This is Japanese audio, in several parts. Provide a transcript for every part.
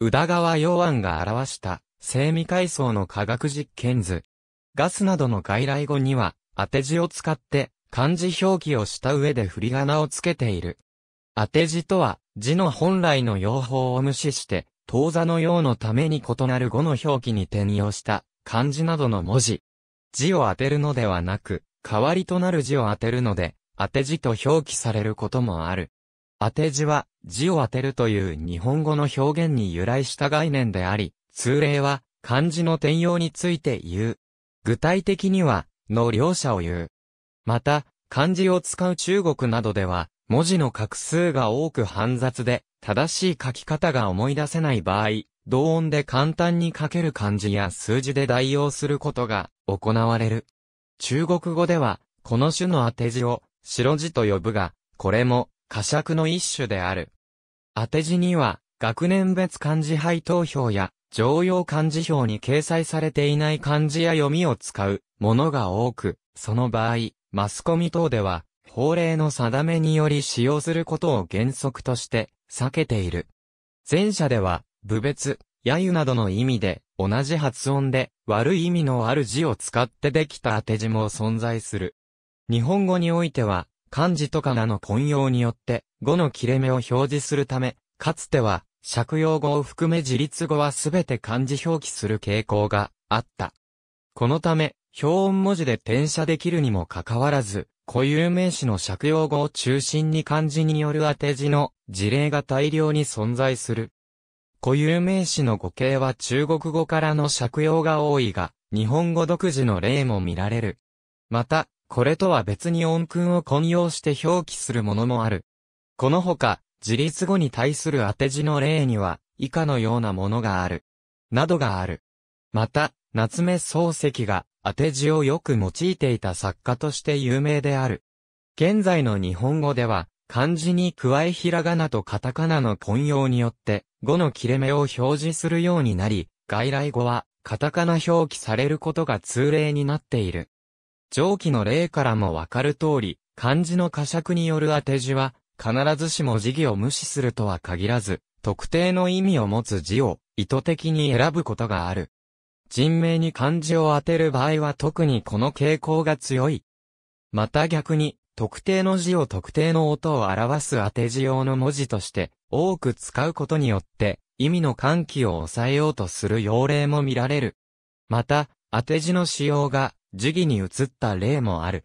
宇田川洋安が表した生味階層の科学実験図。ガスなどの外来語には、当て字を使って漢字表記をした上で振り仮名をつけている。当て字とは、字の本来の用法を無視して、当座の用のために異なる語の表記に転用した漢字などの文字。字を当てるのではなく、代わりとなる字を当てるので、当て字と表記されることもある。当て字は字を当てるという日本語の表現に由来した概念であり、通例は漢字の転用について言う。具体的には、の両者を言う。また、漢字を使う中国などでは、文字の画数が多く煩雑で、正しい書き方が思い出せない場合、同音で簡単に書ける漢字や数字で代用することが行われる。中国語では、この種の当て字を白字と呼ぶが、これも呵責の一種である。当て字には、学年別漢字配当表や、常用漢字表に掲載されていない漢字や読みを使うものが多く、その場合、マスコミ等では、法令の定めにより使用することを原則として避けている。前者では、部別、揶揄などの意味で、同じ発音で悪い意味のある字を使ってできた当て字も存在する。日本語においては、漢字とか名の混用によって、語の切れ目を表示するため、かつては、借用語を含め自立語はすべて漢字表記する傾向があった。このため、表音文字で転写できるにもかかわらず、固有名詞の借用語を中心に漢字による当て字の事例が大量に存在する。固有名詞の語形は中国語からの借用が多いが、日本語独自の例も見られる。また、これとは別に音訓を混用して表記するものもある。このほか、自立語に対する当て字の例には、以下のようなものがある。などがある。また、夏目漱石が当て字をよく用いていた作家として有名である。現在の日本語では、漢字に加えひらがなとカタカナの混用によって、語の切れ目を表示するようになり、外来語はカタカナ表記されることが通例になっている。上記の例からもわかる通り、漢字の呵責による当て字は、必ずしも字義を無視するとは限らず、特定の意味を持つ字を意図的に選ぶことがある。人名に漢字を当てる場合は特にこの傾向が強い。また逆に、特定の字を特定の音を表す当て字用の文字として多く使うことによって意味の喚起を抑えようとする要例も見られる。また、当て字の使用が時期に移った例もある。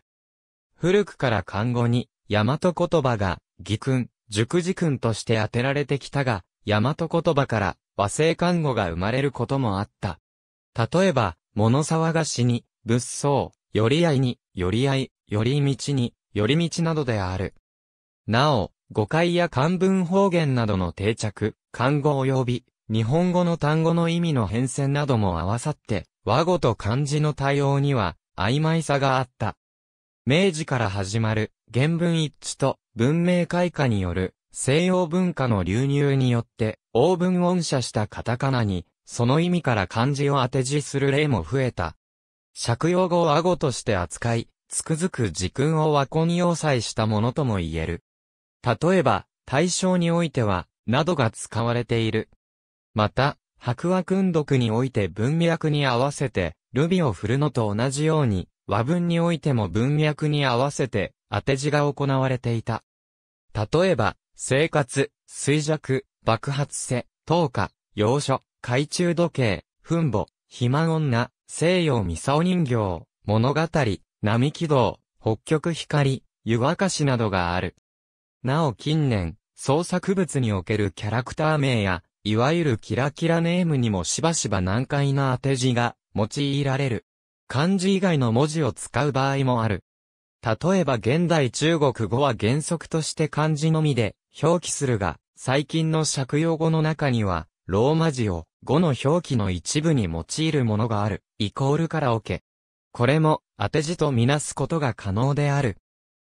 古くから漢語に、大和言葉が、義訓、熟字訓として当てられてきたが、大和言葉から和製漢語が生まれることもあった。例えば、物騒がしに、物騒、寄り合いに、寄り合い、寄り道に、寄り道などである。なお、誤解や漢文方言などの定着、漢語及び、日本語の単語の意味の変遷なども合わさって、和語と漢字の対応には、曖昧さがあった。明治から始まる原文一致と文明開化による西洋文化の流入によってブ文音写したカタカナにその意味から漢字を当て字する例も増えた。借用語をアとして扱い、つくづく時訓を和語に要塞したものとも言える。例えば、対象においては、などが使われている。また、白話訓読において文脈に合わせて、ルビを振るのと同じように、和文においても文脈に合わせて、当て字が行われていた。例えば、生活、衰弱、爆発性、投下、要所、懐中時計、墳母、肥満女、西洋三竿人形、物語、並木道、北極光、湯沸かしなどがある。なお近年、創作物におけるキャラクター名やいわゆるキラキラネームにもしばしば難解な当て字が用いられる。漢字以外の文字を使う場合もある。例えば現代中国語は原則として漢字のみで表記するが、最近の借用語の中には、ローマ字を語の表記の一部に用いるものがある、イコールカラオケ。これも当て字とみなすことが可能である。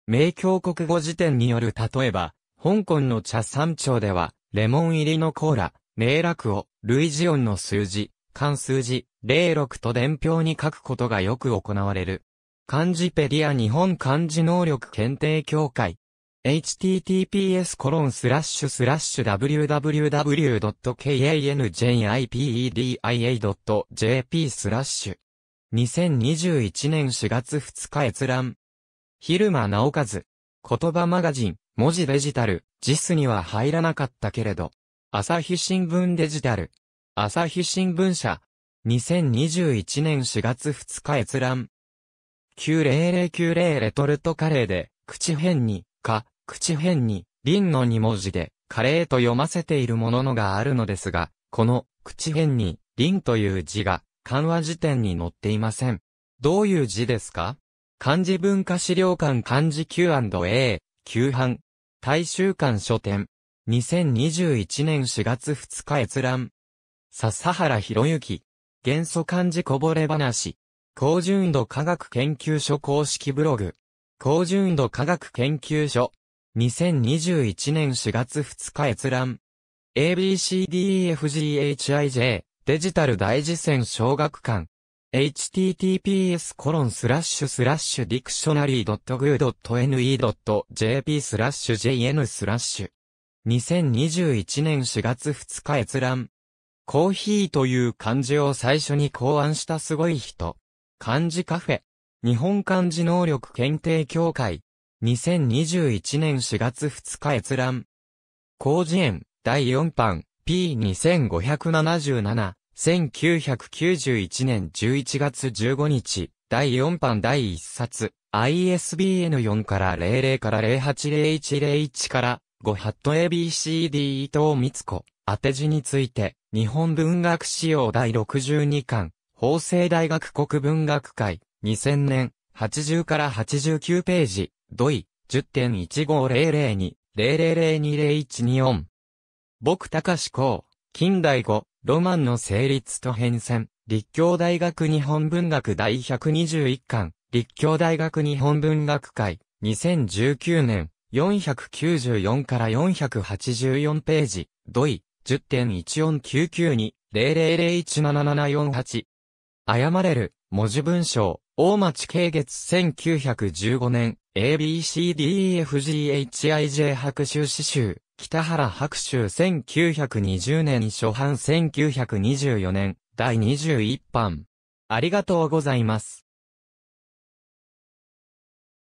明教国語辞典による例えば、香港の茶山町では、レモン入りのコーラ、明楽を、類似音の数字、漢数字、06と伝票に書くことがよく行われる。漢字ペディア日本漢字能力検定協会。https コロンスラッシュスラッシュ www.kanjipedia.jp スラッシュ2021年4月2日閲覧昼間直和言葉マガジン文字デジタル JIS には入らなかったけれど朝日新聞デジタル。朝日新聞社。2021年4月2日閲覧。90090レトルトカレーで、口変に、か、口変に、リンの2文字で、カレーと読ませているもののがあるのですが、この、口変に、リンという字が、漢和辞典に載っていません。どういう字ですか漢字文化資料館漢字 Q&A、旧版、大衆館書店。2021年4月2日閲覧。笹原博之。元素漢字こぼれ話。高純度科学研究所公式ブログ。高純度科学研究所。2021年4月2日閲覧。ABCDEFGHIJ デジタル大事践小学館。https コロンスラッシュスラッシュディクショナリー .gu.ne.jp スラッシュ jn スラッシュ2021年4月2日閲覧。コーヒーという漢字を最初に考案したすごい人。漢字カフェ。日本漢字能力検定協会。2021年4月2日閲覧。工事園、第4版、P2577、1991年11月15日、第4版第1冊、ISBN4 から00から0800101からごハット ABCD 伊藤光子、当て字について、日本文学史用第62巻、法政大学国文学会、2000年、80から89ページ、土井、10.15002000200124。僕高志公、近代語、ロマンの成立と変遷、立教大学日本文学第121巻、立教大学日本文学会、2019年。494から484ページ、ドイ、10.149920001778。謝れる、文字文章、大町慶月1915年、ABCDEFGHIJ 白州詩集、北原白州1920年初版1924年、第21版。ありがとうございます。